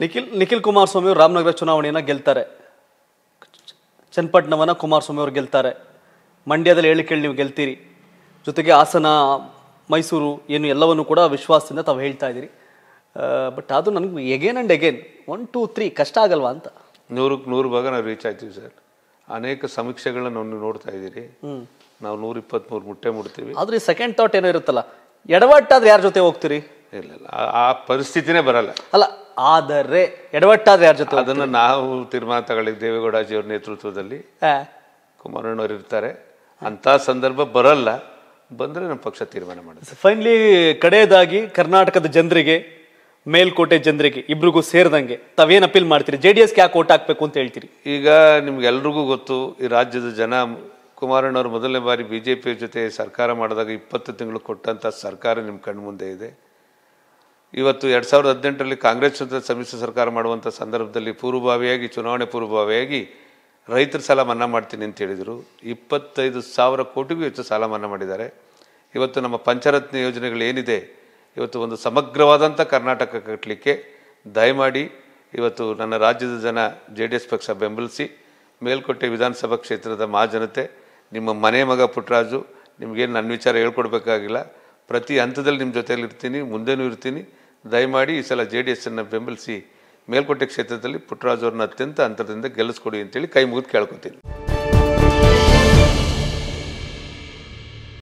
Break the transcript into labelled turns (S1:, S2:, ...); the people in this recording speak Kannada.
S1: ನಿಖಿಲ್ ನಿಖಿಲ್ ಕುಮಾರಸ್ವಾಮಿ ಅವರು ರಾಮನಗರ ಚುನಾವಣೆಯನ್ನು ಗೆಲ್ತಾರೆ ಚನ್ನಪಟ್ಟಣವನ್ನು ಕುಮಾರಸ್ವಾಮಿ ಅವರು ಗೆಲ್ತಾರೆ ಮಂಡ್ಯದಲ್ಲಿ ಹೇಳಿ ಕೇಳಿ ನೀವು ಗೆಲ್ತೀರಿ ಜೊತೆಗೆ ಹಾಸನ ಮೈಸೂರು ಏನು ಎಲ್ಲವನ್ನು ಕೂಡ ವಿಶ್ವಾಸದಿಂದ ತಾವು ಹೇಳ್ತಾ ಇದ್ದೀರಿ ಬಟ್ ಅದು ನನಗೆ again and again one two three ಕಷ್ಟ ಆಗಲ್ವಾ ಅಂತ
S2: ನೂರಕ್ಕೆ ನೂರು ಭಾಗ ನಾವು ರೀಚ್ ಆಯ್ತೀವಿ ಸರ್ ಅನೇಕ ಸಮೀಕ್ಷೆಗಳನ್ನ ನೀವು ನೋಡ್ತಾ ಇದ್ದೀರಿ ನಾವು ನೂರ ಇಪ್ಪತ್ತ್ಮೂರು ಮುಟ್ಟೆ ಮುಡ್ತೀವಿ ಆದರೆ ಸೆಕೆಂಡ್ ಥಾಟ್ ಏನೋ ಇರುತ್ತಲ್ಲ ಎಡವಟ್ಟಾದ್ರೆ ಯಾರ ಜೊತೆ ಹೋಗ್ತೀರಿ ಇಲ್ಲ ಇಲ್ಲ ಆ ಪರಿಸ್ಥಿತಿನೇ ಬರಲ್ಲ ಅಲ್ಲ ಆದರೆ ಎಡವಟ್ಟಾದ್ರೆ ಯಾರ ಜೊತೆ ಅದನ್ನು ನಾವು ತೀರ್ಮಾನ ತಗೊಳ್ಳಿ ದೇವೇಗೌಡಾಜಿಯವ್ರ ನೇತೃತ್ವದಲ್ಲಿ ಕುಮಾರಣ್ಣವ್ರು ಇರ್ತಾರೆ ಅಂಥ ಸಂದರ್ಭ ಬರಲ್ಲ ಬಂದರೆ ನಮ್ಮ ಪಕ್ಷ ತೀರ್ಮಾನ ಮಾಡುತ್ತೆ
S1: ಫೈನಲಿ ಕಡೆಯದಾಗಿ ಕರ್ನಾಟಕದ ಜನರಿಗೆ ಮೇಲ್ಕೋಟೆ ಜನರಿಗೆ ಇಬ್ರಿಗೂ ಸೇರಿದಂಗೆ ತಾವೇನು ಅಪೀಲ್ ಮಾಡ್ತೀರಿ ಜೆ ಡಿ ಎಸ್ಗೆ ಯಾಕೆ ಓಟ್ ಹಾಕಬೇಕು ಅಂತ ಹೇಳ್ತೀರಿ
S2: ಈಗ ನಿಮ್ಗೆಲ್ರಿಗೂ ಗೊತ್ತು ಈ ರಾಜ್ಯದ ಜನ ಕುಮಾರಣ್ಣವ್ರು ಮೊದಲನೇ ಬಾರಿ ಬಿ ಜೆ ಪಿಯ ಜೊತೆ ಸರ್ಕಾರ ಮಾಡಿದಾಗ ಇಪ್ಪತ್ತು ತಿಂಗಳು ಕೊಟ್ಟಂಥ ಸರ್ಕಾರ ನಿಮ್ಮ ಕಣ್ಮುಂದೆ ಇದೆ ಇವತ್ತು ಎರಡು ಸಾವಿರದ ಹದಿನೆಂಟರಲ್ಲಿ ಕಾಂಗ್ರೆಸ್ ಜೊತೆ ಸಮ್ಮಿಶ್ರ ಸರ್ಕಾರ ಮಾಡುವಂಥ ಸಂದರ್ಭದಲ್ಲಿ ಪೂರ್ವಭಾವಿಯಾಗಿ ಚುನಾವಣೆ ಪೂರ್ವಭಾವಿಯಾಗಿ ರೈತರ ಸಾಲ ಮನ್ನಾ ಮಾಡ್ತೀನಿ ಅಂತ ಹೇಳಿದರು ಇಪ್ಪತ್ತೈದು ಸಾವಿರ ಕೋಟಿಗೂ ಹೆಚ್ಚು ಸಾಲ ಮನ್ನಾ ಮಾಡಿದ್ದಾರೆ ಇವತ್ತು ನಮ್ಮ ಪಂಚರತ್ನ ಯೋಜನೆಗಳೇನಿದೆ ಇವತ್ತು ಒಂದು ಸಮಗ್ರವಾದಂಥ ಕರ್ನಾಟಕ ಕಟ್ಟಲಿಕ್ಕೆ ದಯಮಾಡಿ ಇವತ್ತು ನನ್ನ ರಾಜ್ಯದ ಜನ ಜೆ ಡಿ ಎಸ್ ಪಕ್ಷ ಬೆಂಬಲಿಸಿ ಮೇಲ್ಕೋಟೆ ವಿಧಾನಸಭಾ ಕ್ಷೇತ್ರದ ಮಹಾಜನತೆ ನಿಮ್ಮ ಮನೆ ಮಗ ಪುಟ್ಟರಾಜು ನಿಮಗೇನು ನನ್ನ ವಿಚಾರ ಹೇಳ್ಕೊಡ್ಬೇಕಾಗಿಲ್ಲ ಪ್ರತಿ ಹಂತದಲ್ಲಿ ನಿಮ್ಮ ಜೊತೆಯಲ್ಲಿ ಇರ್ತೀನಿ ಮುಂದೆನೂ ಇರ್ತೀನಿ ದಯಮಾಡಿ ಈ ಸಲ ಜೆ ಡಿ ಎಸ್ ಅನ್ನು ಬೆಂಬಲಿಸಿ ಮೇಲ್ಕೋಟೆ ಕ್ಷೇತ್ರದಲ್ಲಿ ಪುಟ್ಟರಾಜ್ ಅವ್ರನ್ನ ಅತ್ಯಂತ ಅಂತರದಿಂದ ಗೆಲ್ಲಿಸ್ಕೊಡಿ ಅಂತೇಳಿ ಕೈ ಮುಗಿದು ಕೇಳ್ಕೊತೀನಿ